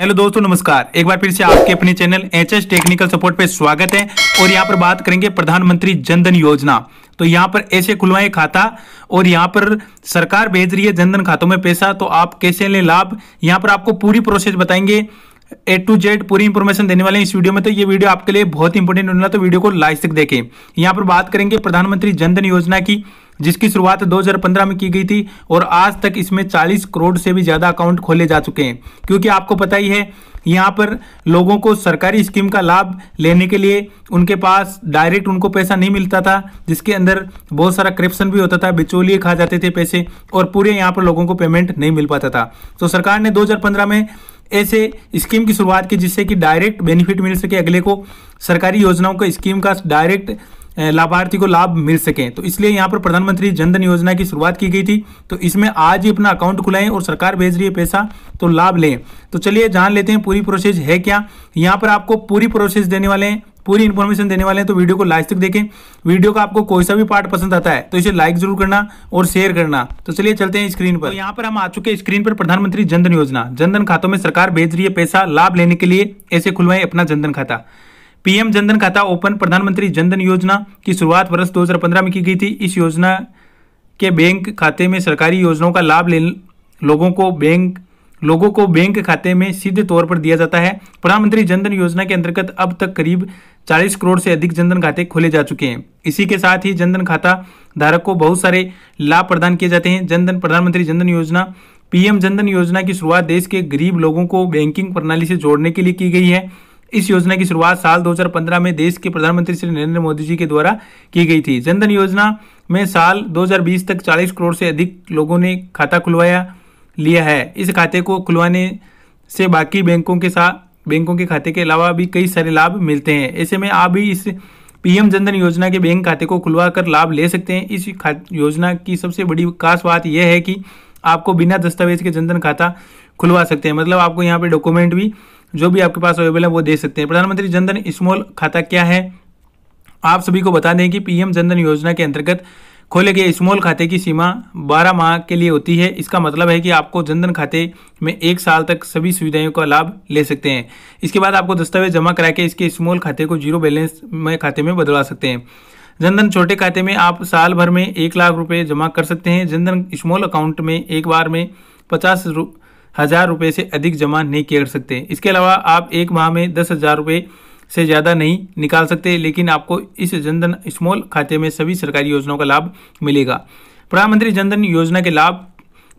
hello दोस्तों नमस्कार एक बार फिर से आपके अपने channel H S technical support पे स्वागत है और यहाँ पर बात करेंगे प्रधानमंत्री जनधन योजना तो यहाँ पर ऐसे खुलवाए खाता और यहाँ पर सरकार भेज रही है जनधन खातों में पैसा तो आप कैसे लें लाभ यहाँ पर आपको पूरी प्रोसेस बताएंगे ए टू जेड पूरी इंफॉर्मेशन देने वाले हैं इस वीडियो में तो ये वीडियो आपके लिए बहुत इंपॉर्टेंट होने तो वीडियो को लाइव तक देखें यहाँ पर बात करेंगे प्रधानमंत्री जनधन योजना की जिसकी शुरुआत 2015 में की गई थी और आज तक इसमें 40 करोड़ से भी ज़्यादा अकाउंट खोले जा चुके हैं क्योंकि आपको पता ही है यहाँ पर लोगों को सरकारी स्कीम का लाभ लेने के लिए उनके पास डायरेक्ट उनको पैसा नहीं मिलता था जिसके अंदर बहुत सारा करप्शन भी होता था बिचौलिए खा जाते थे पैसे और पूरे यहाँ पर लोगों को पेमेंट नहीं मिल पाता था तो सरकार ने 2015 में ऐसे स्कीम की शुरुआत की जिससे कि डायरेक्ट बेनिफिट मिल सके अगले को सरकारी योजनाओं का स्कीम का डायरेक्ट लाभार्थी को लाभ मिल सके तो इसलिए यहाँ पर प्रधानमंत्री जनधन योजना की शुरुआत की गई थी तो इसमें आज ही अपना अकाउंट खुलाएं और सरकार भेज रही है पैसा तो लाभ लें तो चलिए जान लेते हैं पूरी प्रोसेस है क्या यहाँ पर आपको पूरी प्रोसेस देने वाले हैं पूरी इन्फॉर्मेशन देने वाले हैं तो वीडियो को लास्ट तक देखें वीडियो का आपको कोई सा भी पार्ट पसंद आता है तो इसे लाइक जरूर करना और शेयर करना तो चलिए चलते हैं स्क्रीन पर तो यहाँ पर हम आ चुके हैं स्क्रीन पर प्रधानमंत्री जनधन योजना जनधन खातों में सरकार भेज रही है पैसा लाभ लेने के लिए ऐसे खुलवाएं अपना जनधन खाता पीएम जनधन खाता ओपन प्रधानमंत्री जनधन योजना की शुरुआत वर्ष 2015 में की गई थी इस योजना के बैंक खाते में सरकारी योजनाओं का लाभ ले लोगों को बैंक लोगों को बैंक खाते में सीधे तौर पर दिया जाता है प्रधानमंत्री जनधन योजना के अंतर्गत अब तक करीब 40 करोड़ से अधिक जनधन खाते खोले जा चुके हैं इसी के साथ ही जनधन खाता धारक को बहुत सारे लाभ प्रदान किए जाते हैं जनधन प्रधानमंत्री जनधन योजना पीएम जनधन योजना की शुरुआत देश के गरीब लोगों को बैंकिंग प्रणाली से जोड़ने के लिए की गई है इस योजना की शुरुआत साल 2015 में देश के प्रधानमंत्री श्री नरेंद्र मोदी जी के द्वारा की गई थी जनधन योजना में साल 2020 तक 40 करोड़ से अधिक लोगों ने खाता खुलवाया लिया है इस खाते को खुलवाने से बाकी बैंकों के साथ बैंकों के खाते के अलावा भी कई सारे लाभ मिलते हैं ऐसे में आप भी इस पीएम जनधन योजना के बैंक खाते को खुलवा कर लाभ ले सकते हैं इस योजना की सबसे बड़ी खास बात यह है कि आपको बिना दस्तावेज के जनधन खाता खुलवा सकते हैं मतलब आपको यहाँ पे डॉक्यूमेंट भी जो भी आपके पास अवेलेबल है वो दे सकते हैं प्रधानमंत्री जनधन स्मॉल खाता क्या है आप सभी को बता दें कि पीएम जनधन योजना के अंतर्गत खोले गए स्मॉल खाते की सीमा 12 माह के लिए होती है इसका मतलब है कि आपको जनधन खाते में एक साल तक सभी सुविधाओं का लाभ ले सकते हैं इसके बाद आपको दस्तावेज जमा करा के इसके स्मॉल खाते को जीरो बैलेंस में खाते में बदलवा सकते हैं जनधन छोटे खाते में आप साल भर में एक लाख रुपये जमा कर सकते हैं जनधन स्मॉल अकाउंट में एक बार में पचास रु... हज़ार रुपये से अधिक जमा नहीं किया कर सकते इसके अलावा आप एक माह में दस हज़ार रुपये से ज़्यादा नहीं निकाल सकते लेकिन आपको इस जनधन स्मॉल खाते में सभी सरकारी योजनाओं का लाभ मिलेगा प्रधानमंत्री जनधन योजना के लाभ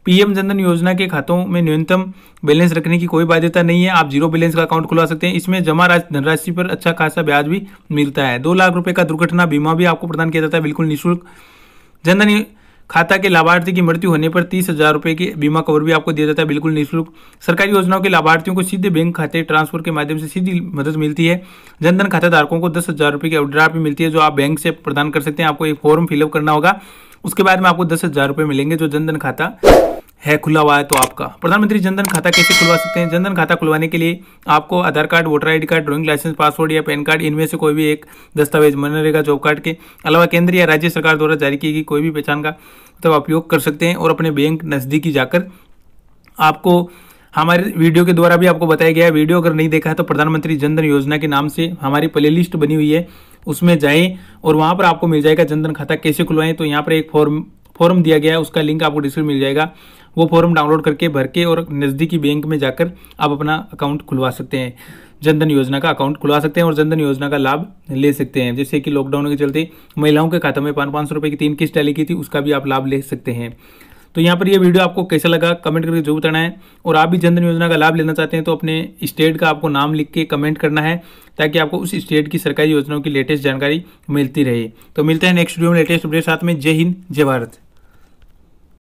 पीएम जनधन योजना के खातों में न्यूनतम बैलेंस रखने की कोई बाध्यता नहीं है आप जीरो बैलेंस का अकाउंट खुलवा सकते हैं इसमें जमा धनराशि पर अच्छा खासा ब्याज भी मिलता है दो लाख रुपए का दुर्घटना बीमा भी आपको प्रदान किया जाता है बिल्कुल निःशुल्क जनधन खाता के लाभार्थी की मृत्यु होने पर तीस हजार रुपये की बीमा कवर भी आपको दिया जाता है बिल्कुल निःशुल्क सरकारी योजनाओं के लाभार्थियों को सीधे बैंक खाते ट्रांसफर के माध्यम से सीधी मदद मिलती है जनधन खाता धारकों को दस हजार रुपये की अवड्राफ भी मिलती है जो आप बैंक से प्रदान कर सकते हैं आपको एक फॉर्म फिलअप करना होगा उसके बाद में आपको दस हजार रुपये मिलेंगे जो जनधन खाता है खुला हुआ है तो आपका प्रधानमंत्री जनधन खाता कैसे खुलवा सकते हैं जनधन खाता खुलवाने के लिए आपको Aadhaar card voter ID card driving licence password या पैन कार्ड इनमें से कोई भी एक दस्तावेज मनरेगा जॉब कार्ड के अलावा केंद्र या राज्य सरकार द्वारा जारी की गई कोई भी पहचान का तो आप उपयोग कर सकते हैं और अपने बैंक नज़दीकी जाकर आपको हमारे वीडियो के द्वारा भी आपको बताया गया है वीडियो अगर नहीं देखा है तो प्रधानमंत्री जनधन योजना के नाम से हमारी प्ले बनी हुई है उसमें जाएं और वहाँ पर आपको मिल जाएगा जनधन खाता कैसे खुलवाएं तो यहाँ पर एक फॉर्म फॉर्म दिया गया है उसका लिंक आपको डिस्क्रिप्ट मिल जाएगा वो फॉर्म डाउनलोड करके भर के और नज़दीकी बैंक में जाकर आप अपना अकाउंट खुलवा सकते हैं जनधन योजना का अकाउंट खुलवा सकते हैं और जनधन योजना का लाभ ले सकते हैं जैसे कि लॉकडाउन के चलते महिलाओं के खाते में पाँच पाँच सौ रुपये की तीन किस्त डाली की थी उसका भी आप लाभ ले सकते हैं तो यहाँ पर यह वीडियो आपको कैसा लगा कमेंट करके जरूर बताना है और आप भी जनधन योजना का लाभ लेना चाहते हैं तो अपने स्टेट का आपको नाम लिख के कमेंट करना है ताकि आपको उस स्टेट की सरकारी योजनाओं की लेटेस्ट जानकारी मिलती रहे तो मिलते हैं नेक्स्ट वीडियो में लेटेस्ट अपडेट साथ में जय हिंद जय भारत